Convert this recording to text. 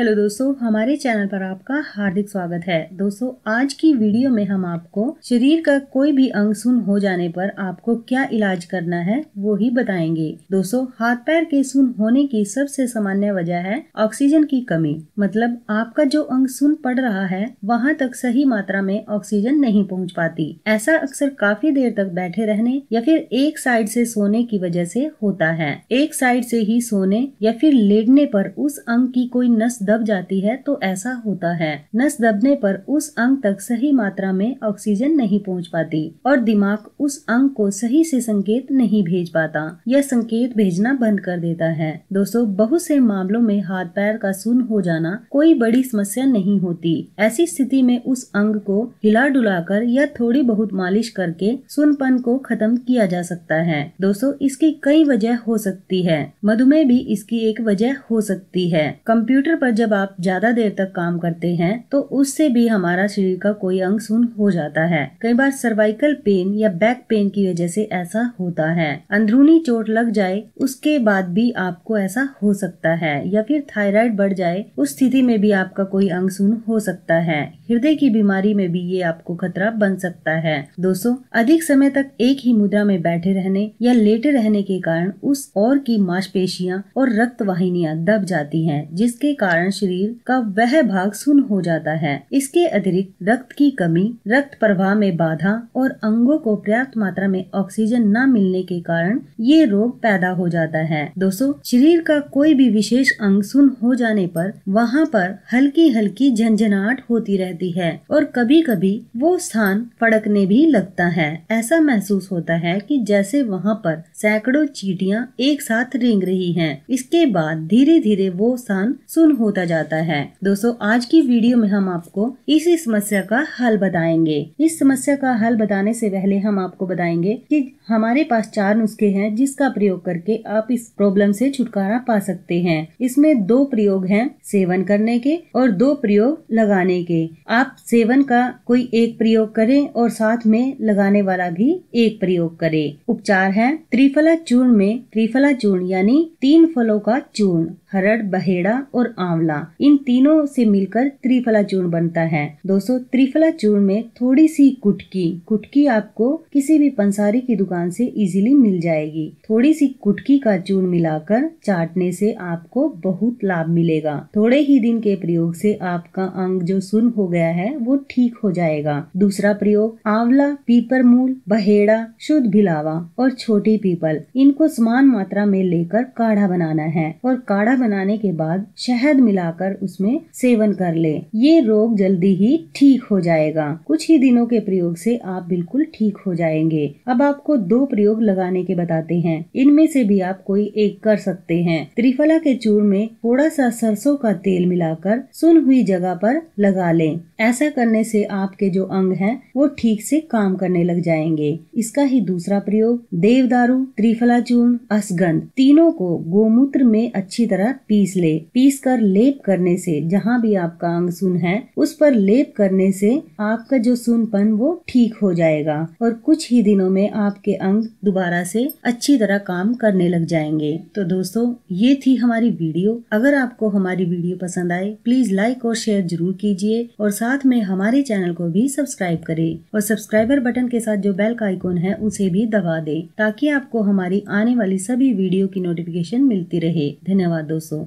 Hello दोस्तों हमारे channel पर आपका हार्दिक स्वागत है दोस्तों आज की वीडियो में हम आपको शरीर का कोई भी अंग सुन हो जाने पर आपको क्या इलाज करना है वो ही बताएंगे दोस्तों हाथ पैर के सुन होने की सबसे सामान्य वजह है ऑक्सीजन की कमी मतलब आपका जो अंग सुन पड़ रहा है वहाँ तक सही मात्रा में ऑक्सीजन नहीं पहुँच पाती ऐसा अक्सर काफी देर तक बैठे रहने या फिर एक साइड से सोने की वजह से होता है एक साइड से ही सोने या फिर लेटने पर उस अंग की कोई नस दब जाती है तो ऐसा होता है नस दबने पर उस अंग तक सही मात्रा में ऑक्सीजन नहीं पहुंच पाती और दिमाग उस अंग को सही से संकेत नहीं भेज पाता यह संकेत भेजना बंद कर देता है दोस्तों बहुत से मामलों में हाथ पैर का सुन हो जाना कोई बड़ी समस्या नहीं होती ऐसी स्थिति में उस अंग को हिला डुला कर या थोड़ी बहुत मालिश करके सुनपन को खत्म किया जा सकता है दोस्तों इसकी कई वजह हो सकती है मधुमेह भी इसकी एक वजह हो सकती है कंप्यूटर पर जब आप ज्यादा देर तक काम करते हैं तो उससे भी हमारा शरीर का कोई अंग सुन हो जाता है कई बार सर्वाइकल पेन या बैक पेन की वजह से ऐसा होता है अंदरूनी चोट लग जाए उसके बाद भी आपको ऐसा हो सकता है या फिर थायराइड बढ़ जाए उस स्थिति में भी आपका कोई अंग सुन हो सकता है हृदय की बीमारी में भी ये आपको खतरा बन सकता है दोस्तों अधिक समय तक एक ही मुद्रा में बैठे रहने या लेटे रहने के कारण उस और की मांसपेशियां और रक्त वाहिनियां दब जाती हैं जिसके कारण कारण शरीर का वह भाग सुन हो जाता है इसके अतिरिक्त रक्त की कमी रक्त प्रवाह में बाधा और अंगों को पर्याप्त मात्रा में ऑक्सीजन न मिलने के कारण ये रोग पैदा हो जाता है दोस्तों शरीर का कोई भी विशेष अंग सुन हो जाने पर वहाँ पर हल्की हल्की झंझनाहट होती रहती है और कभी कभी वो स्थान फड़कने भी लगता है ऐसा महसूस होता है कि जैसे वहाँ पर सैकड़ों चीटियाँ एक साथ रेंग रही हैं। इसके बाद धीरे धीरे वो स्थान सुन हो होता जाता है दोस्तों आज की वीडियो में हम आपको इसी समस्या का हल बताएंगे इस समस्या का हल बताने से पहले हम आपको बताएंगे कि हमारे पास चार नुस्खे हैं जिसका प्रयोग करके आप इस प्रॉब्लम से छुटकारा पा सकते हैं इसमें दो प्रयोग हैं सेवन करने के और दो प्रयोग लगाने के आप सेवन का कोई एक प्रयोग करें और साथ में लगाने वाला भी एक प्रयोग करें उपचार है त्रिफला चूर्ण में त्रिफला चूर्ण यानी तीन फलों का चूर्ण हरड़ बहेड़ा और आंवला आंवला इन तीनों से मिलकर त्रिफला चूर्ण बनता है दोस्तों त्रिफला चूर्ण में थोड़ी सी कुटकी कुटकी आपको किसी भी पंसारी की दुकान से इजीली मिल जाएगी थोड़ी सी कुटकी का चूर्ण मिलाकर चाटने से आपको बहुत लाभ मिलेगा थोड़े ही दिन के प्रयोग से आपका अंग जो सुन हो गया है वो ठीक हो जाएगा दूसरा प्रयोग आंवला पीपर मूल बहेड़ा शुद्ध भिलावा और छोटी पीपल इनको समान मात्रा में लेकर काढ़ा बनाना है और काढ़ा बनाने के बाद शहद मिलाकर उसमें सेवन कर ले ये रोग जल्दी ही ठीक हो जाएगा कुछ ही दिनों के प्रयोग से आप बिल्कुल ठीक हो जाएंगे अब आपको दो प्रयोग लगाने के बताते हैं इनमें से भी आप कोई एक कर सकते हैं त्रिफला के चूर में थोड़ा सा सरसों का तेल मिलाकर सुन हुई जगह पर लगा लें ऐसा करने से आपके जो अंग हैं वो ठीक से काम करने लग जाएंगे इसका ही दूसरा प्रयोग देवदारू त्रिफला चूर्ण असगंध तीनों को गोमूत्र में अच्छी तरह पीस ले पीस कर ले लेप करने से जहाँ भी आपका अंग सुन है उस पर लेप करने से आपका जो सुनपन वो ठीक हो जाएगा और कुछ ही दिनों में आपके अंग दोबारा से अच्छी तरह काम करने लग जाएंगे तो दोस्तों ये थी हमारी वीडियो अगर आपको हमारी वीडियो पसंद आए प्लीज लाइक और शेयर जरूर कीजिए और साथ में हमारे चैनल को भी सब्सक्राइब करे और सब्सक्राइबर बटन के साथ जो बेल का आइकोन है उसे भी दबा दे ताकि आपको हमारी आने वाली सभी वीडियो की नोटिफिकेशन मिलती रहे धन्यवाद दोस्तों